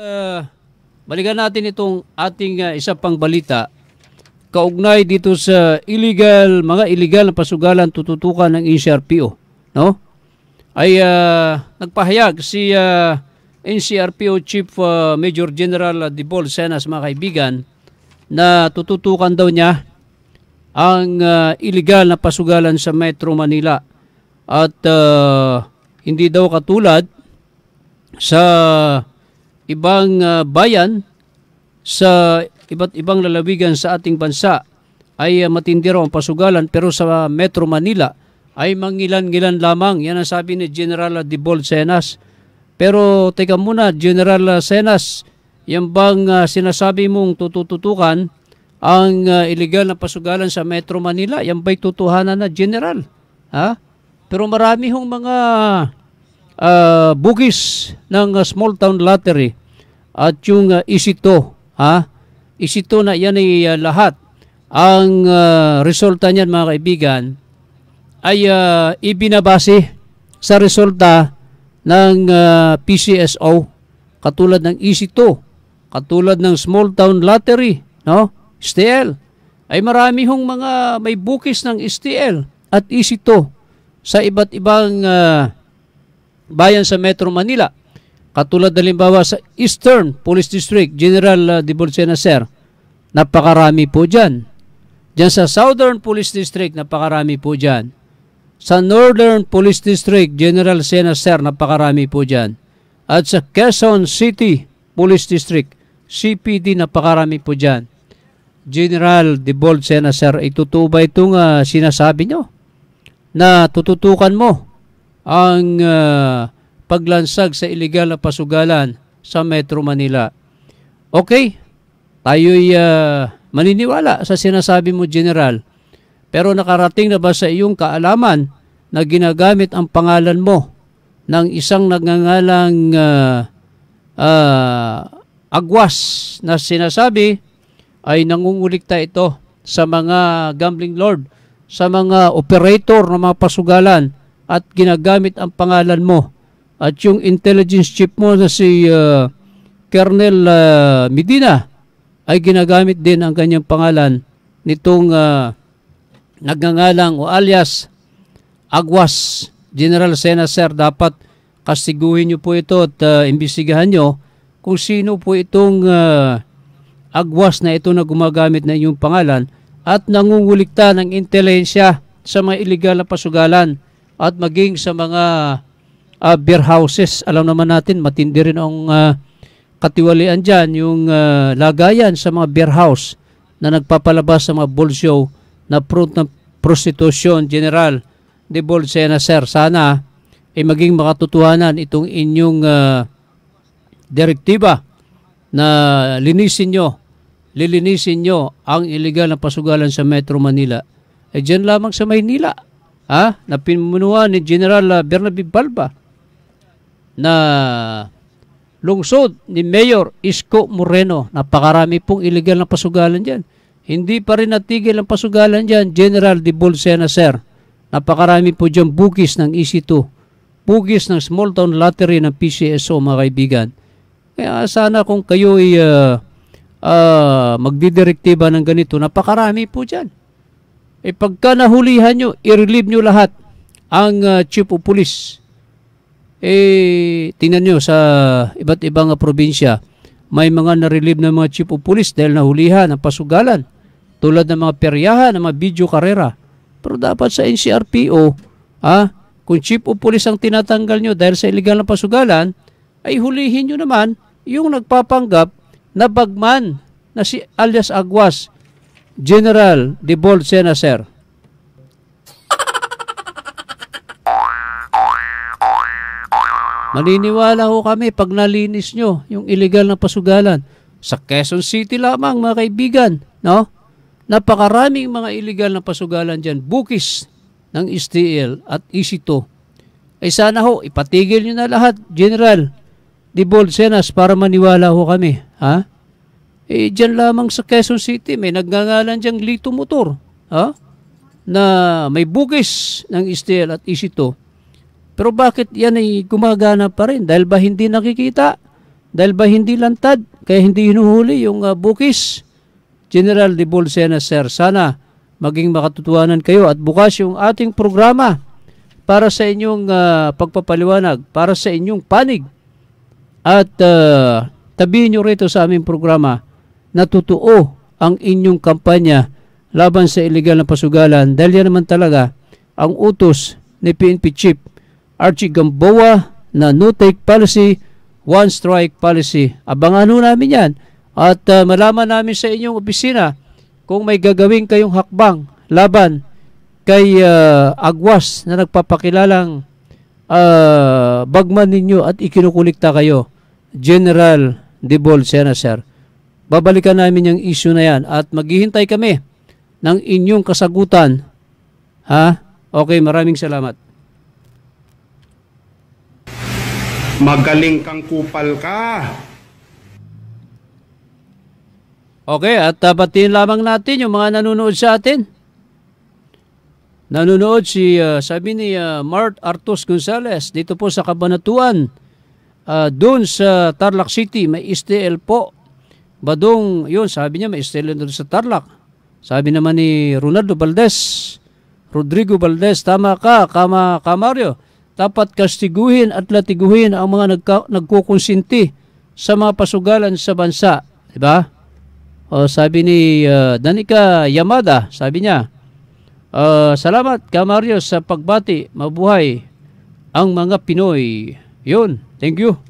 Ah, balikan natin itong ating uh, isa pang balita kaugnay dito sa illegal mga illegal na pasugalan tututukan ng NCRPO no ay uh, nagpahayag si uh, NCRPO Chief uh, Major General Dibol Senas mga kaibigan na tututukan daw niya ang uh, illegal na pasugalan sa Metro Manila at uh, hindi daw katulad sa ibang uh, bayan sa iba't ibang lalawigan sa ating bansa ay uh, matindi ang pasugalan pero sa Metro Manila ay mangilan-ngilan lamang. Yan ang sabi ni General Dibol Senas. Pero teka muna, General Senas, yan bang uh, sinasabi mong tututukan ang uh, illegal na pasugalan sa Metro Manila? Yan ba'y tutuhanan na, General? Ha? Pero marami hong mga uh, bugis ng uh, small town lottery at yung uh, isito, ha? Isito na yan ay uh, lahat. Ang uh, resulta niyan mga kaibigan ay uh, ibinabase sa resulta ng uh, PCSO katulad ng isito, katulad ng Small Town Lottery, no? STL. Ay marami hong mga may bukis ng STL at isito sa iba't ibang uh, bayan sa Metro Manila. Katulad halimbawa sa Eastern Police District, General uh, Dibolcena Sir, napakarami po dyan. Diyan sa Southern Police District, napakarami po dyan. Sa Northern Police District, General Sena Sir, napakarami po dyan. At sa Quezon City Police District, CPD, napakarami po dyan. General Debold Sena Sir, itutuo ba itong uh, sinasabi nyo? Na tututukan mo ang uh, paglansag sa ilegal na pasugalan sa Metro Manila. Okay, tayo'y uh, maniniwala sa sinasabi mo, General. Pero nakarating na ba sa iyong kaalaman na ginagamit ang pangalan mo ng isang nagngangalang uh, uh, agwas na sinasabi ay nangungulikta ito sa mga gambling lord, sa mga operator ng mga pasugalan at ginagamit ang pangalan mo at yung intelligence chief mo na si uh, Colonel uh, Medina ay ginagamit din ang kanyang pangalan nitong uh, nagngangalang o alias Agwas General Senacer. dapat kasiguhin nyo po ito at uh, imbisigahan nyo kung sino po itong uh, agwas na ito na gumagamit na inyong pangalan at nangungulikta ng intelensya sa mga ilegal na pasugalan at maging sa mga uh, beer houses. Alam naman natin, matindi rin ang uh, katiwalian dyan, yung uh, lagayan sa mga beer house na nagpapalabas sa mga bolsyo na fruit ng prostitution General De Bolsena, sir. Sana ay eh, maging makatutuhanan itong inyong uh, direktiba na linisin nyo, lilinisin nyo ang iligal na pasugalan sa Metro Manila. Eh dyan lamang sa Maynila, ha? na pinunuan ni General Bernabe Balba na lungsod ni Mayor Isko Moreno. Napakarami pong illegal na pasugalan dyan. Hindi pa rin natigil ang pasugalan dyan, General de Bolsena, sir. Napakarami po dyan bugis ng EC2. Bugis ng small town lottery ng PCSO, mga kaibigan. Kaya sana kung kayo ay uh, uh, ah, magdidirektiba ng ganito, napakarami po dyan. E pagka nahulihan nyo, i-relieve nyo lahat ang uh, chief of police eh tingnan nyo sa iba't ibang ah, probinsya, may mga na-relieve ng mga chief of police dahil nahulihan ng pasugalan tulad ng mga peryahan, ng mga video karera. Pero dapat sa NCRPO, ah, kung chief of police ang tinatanggal nyo dahil sa illegal na pasugalan, ay hulihin nyo naman yung nagpapanggap na bagman na si alias Aguas, General Debold Senacer. Maniniwala ah. ho kami pag nalinis nyo yung illegal na pasugalan. Sa Quezon City lamang mga kaibigan, no? Napakaraming mga illegal na pasugalan dyan, bukis ng STL at isito. Ay eh, sana ho, ipatigil nyo na lahat, General Dibol Senas, para maniwala ho kami. Ha? Eh, dyan lamang sa Quezon City, may nagngangalan dyang Lito Motor. Ha? Na may bukis ng STL at isito. Pero bakit yan ay gumagana pa rin? Dahil ba hindi nakikita? Dahil ba hindi lantad? Kaya hindi hinuhuli yung uh, bukis? General de Bolsena, sir, sana maging makatutuanan kayo at bukas yung ating programa para sa inyong uh, pagpapaliwanag, para sa inyong panig. At uh, tabihin nyo rito sa aming programa na totoo ang inyong kampanya laban sa ilegal na pasugalan dahil yan naman talaga ang utos ni PNP Chief Archie Gamboa na no take policy, one strike policy. Abangan ho namin yan at uh, malaman namin sa inyong opisina kung may gagawin kayong hakbang laban kay uh, ah, Agwas na nagpapakilalang uh, bagman ninyo at ikinukulikta kayo. General De Sena, sir. Babalikan namin yung issue na yan at maghihintay kami ng inyong kasagutan. Ha? Okay, maraming salamat. Magaling kang kupal ka. Okay, at tapatin ah, uh, lamang natin yung mga nanonood sa atin. Nanonood si, uh, sabi ni uh, Mart Artos Gonzales, dito po sa Kabanatuan, uh, doon sa Tarlac City, may STL po. Badong, yun, sabi niya may STL doon sa Tarlac. Sabi naman ni Ronaldo Valdez, Rodrigo Valdez, tama ka, kama, Kamario. Dapat kastiguhin at latiguhin ang mga nagka, nagkukonsinti sa mga pasugalan sa bansa. Diba? O sabi ni uh, Danica Yamada, sabi niya, uh, Salamat ka Mario sa pagbati, mabuhay ang mga Pinoy. Yun, thank you.